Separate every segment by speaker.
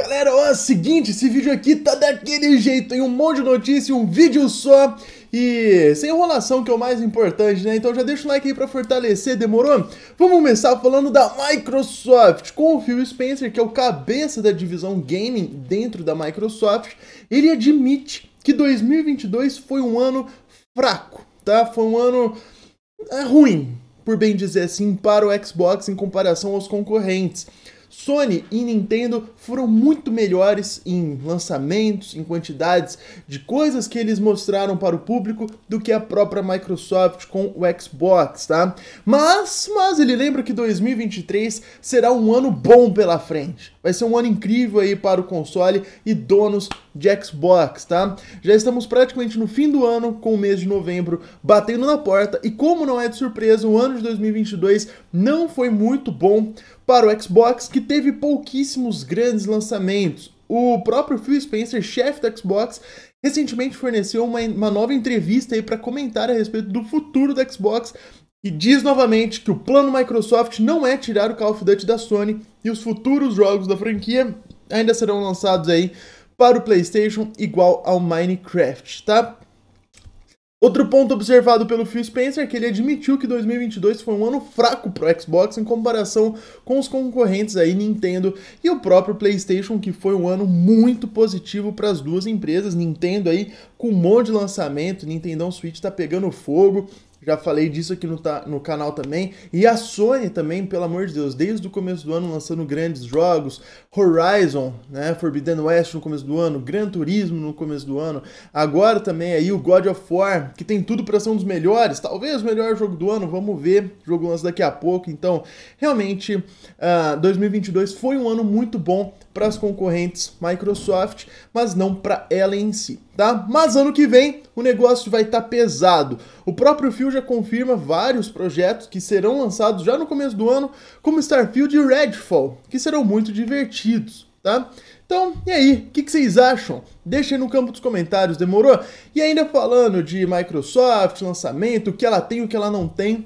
Speaker 1: Galera, ó, o seguinte, esse vídeo aqui tá daquele jeito, tem um monte de notícia, um vídeo só e sem enrolação que é o mais importante, né? Então já deixa o like aí para fortalecer, demorou? Vamos começar falando da Microsoft. Com o Phil Spencer, que é o cabeça da divisão gaming dentro da Microsoft, ele admite que 2022 foi um ano fraco, tá? Foi um ano é, ruim, por bem dizer assim, para o Xbox em comparação aos concorrentes. Sony e Nintendo foram muito melhores em lançamentos, em quantidades de coisas que eles mostraram para o público do que a própria Microsoft com o Xbox, tá? Mas, mas ele lembra que 2023 será um ano bom pela frente. Vai ser um ano incrível aí para o console e donos de Xbox, tá? Já estamos praticamente no fim do ano, com o mês de novembro batendo na porta, e como não é de surpresa, o ano de 2022 não foi muito bom para o Xbox, que teve pouquíssimos grandes lançamentos. O próprio Phil Spencer, chefe da Xbox, recentemente forneceu uma, uma nova entrevista aí para comentar a respeito do futuro da Xbox e diz novamente que o plano Microsoft não é tirar o Call of Duty da Sony e os futuros jogos da franquia ainda serão lançados aí para o PlayStation igual ao Minecraft, tá? Outro ponto observado pelo Phil Spencer é que ele admitiu que 2022 foi um ano fraco para o Xbox em comparação com os concorrentes aí Nintendo e o próprio PlayStation, que foi um ano muito positivo para as duas empresas. Nintendo aí com um monte de lançamento, Nintendo Switch tá pegando fogo, já falei disso aqui no, no canal também. E a Sony também, pelo amor de Deus, desde o começo do ano lançando grandes jogos, Horizon, né, Forbidden West no começo do ano, Gran Turismo no começo do ano, agora também aí o God of War, que tem tudo para ser um dos melhores, talvez o melhor jogo do ano, vamos ver, o jogo lança daqui a pouco. Então, realmente, uh, ah, 2022 foi um ano muito bom para as concorrentes Microsoft, mas não para ela em si, tá? Mas ano que vem o negócio vai estar tá pesado. O próprio Phil já confirma vários projetos que serão lançados já no começo do ano, como Starfield e Redfall, que serão muito divertidos, tá? Então, e aí, o que, que, vocês acham? Deixa no campo dos comentários, demorou? E ainda falando de Microsoft, lançamento, o que ela tem, o que ela não tem.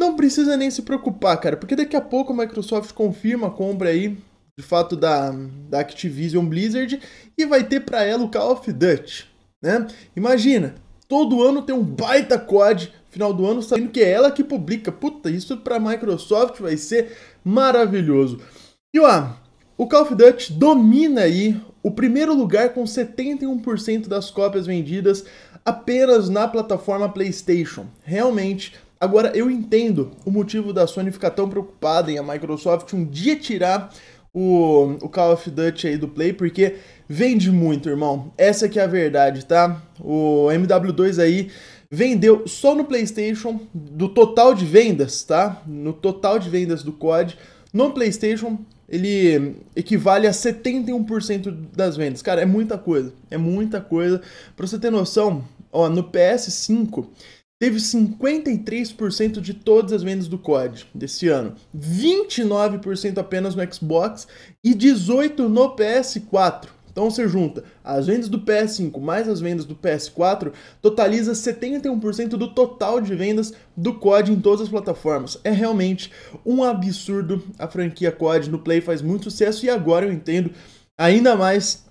Speaker 1: Não precisa nem se preocupar, cara, porque daqui a pouco a Microsoft confirma a compra aí de fato da, da Activision Blizzard e vai ter para ela o Call of Duty, né? Imagina, todo ano tem um baita COD final do ano sabendo que é ela que publica. Puta, isso para Microsoft vai ser maravilhoso. E ó, o Call of Duty domina aí o primeiro lugar com 71% das cópias vendidas apenas na plataforma PlayStation. Realmente, agora eu entendo o motivo da Sony ficar tão preocupada em a Microsoft um dia tirar o, o Call of Duty aí do Play, porque vende muito, irmão. Essa que é a verdade, tá? O MW2 aí vendeu só no PlayStation, do total de vendas, tá? No total de vendas do COD, no PlayStation ele equivale a 71% das vendas. Cara, é muita coisa, é muita coisa. Pra você ter noção, ó, no PS5 teve 53% de todas as vendas do COD desse ano, 29% apenas no Xbox e 18% no PS4. Então você junta as vendas do PS5 mais as vendas do PS4, totaliza 71% do total de vendas do COD em todas as plataformas. É realmente um absurdo a franquia COD no Play faz muito sucesso e agora eu entendo ainda mais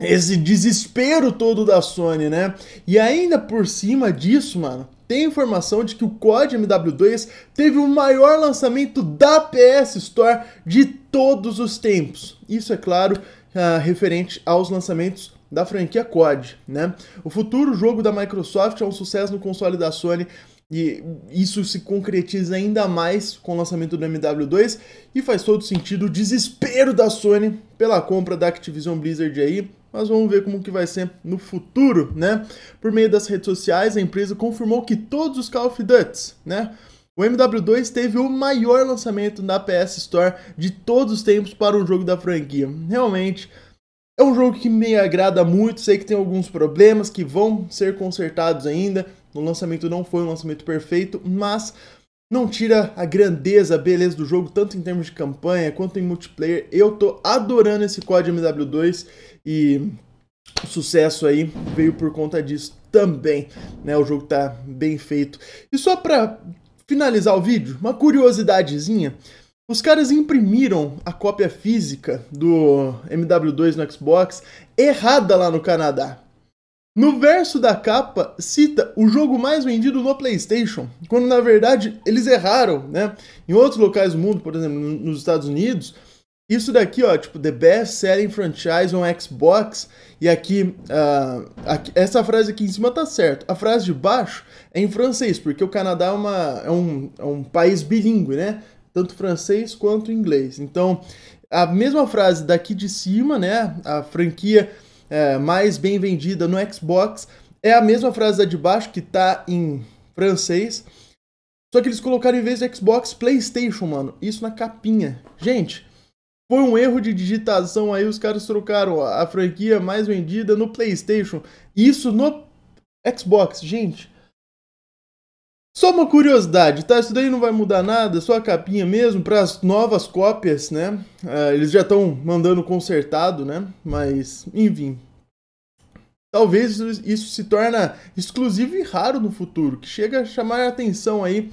Speaker 1: esse desespero todo da Sony, né? E ainda por cima disso, mano, tem informação de que o COD MW2 teve o maior lançamento da PS Store de todos os tempos. Isso é claro, uh, referente aos lançamentos da franquia COD, né? O futuro jogo da Microsoft é um sucesso no console da Sony e isso se concretiza ainda mais com o lançamento do MW2 e faz todo sentido o desespero da Sony pela compra da Activision Blizzard aí mas vamos ver como que vai ser no futuro, né? Por meio das redes sociais, a empresa confirmou que todos os Call of Duty, né? O MW2 teve o maior lançamento na PS Store de todos os tempos para um jogo da franquia. Realmente, é um jogo que me agrada muito, sei que tem alguns problemas que vão ser consertados ainda. O lançamento não foi um lançamento perfeito, mas não tira a grandeza, a beleza do jogo, tanto em termos de campanha quanto em multiplayer. Eu tô adorando esse COD MW2 e o sucesso aí veio por conta disso também, né? O jogo tá bem feito. E só pra finalizar o vídeo, uma curiosidadezinha. Os caras imprimiram a cópia física do MW2 no Xbox errada lá no Canadá. No verso da capa, cita o jogo mais vendido no PlayStation, quando na verdade eles erraram, né? Em outros locais do mundo, por exemplo, nos Estados Unidos, isso daqui, ó, tipo, the best selling franchise on Xbox, e aqui, uh, aqui, essa frase aqui em cima tá certo. A frase de baixo é em francês, porque o Canadá é, uma, é, um, é um país bilíngue, né? Tanto francês quanto inglês. Então, a mesma frase daqui de cima, né? A franquia é, mais bem vendida no Xbox. É a mesma frase da de baixo que tá em francês. Só que eles colocaram em vez de Xbox, PlayStation, mano. Isso na capinha. Gente, foi um erro de digitação aí. Os caras trocaram a franquia mais vendida no PlayStation. Isso no Xbox. Gente, só uma curiosidade, tá? Isso daí não vai mudar nada, só a capinha mesmo, para as novas cópias, né? Uh, eles já estão mandando consertado, né? Mas, enfim. Talvez isso, se torne exclusivo e raro no futuro, que chega a chamar a atenção aí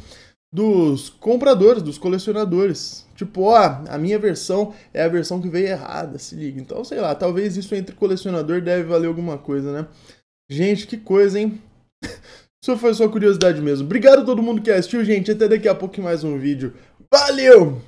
Speaker 1: dos compradores, dos colecionadores. Tipo, ó, a minha versão é a versão que veio errada, se liga. Então, sei lá, talvez isso entre colecionador deve valer alguma coisa, né? Gente, que coisa, hein? Isso foi só curiosidade mesmo. Obrigado a todo mundo que assistiu, gente. Até daqui a pouco em mais um vídeo. Valeu!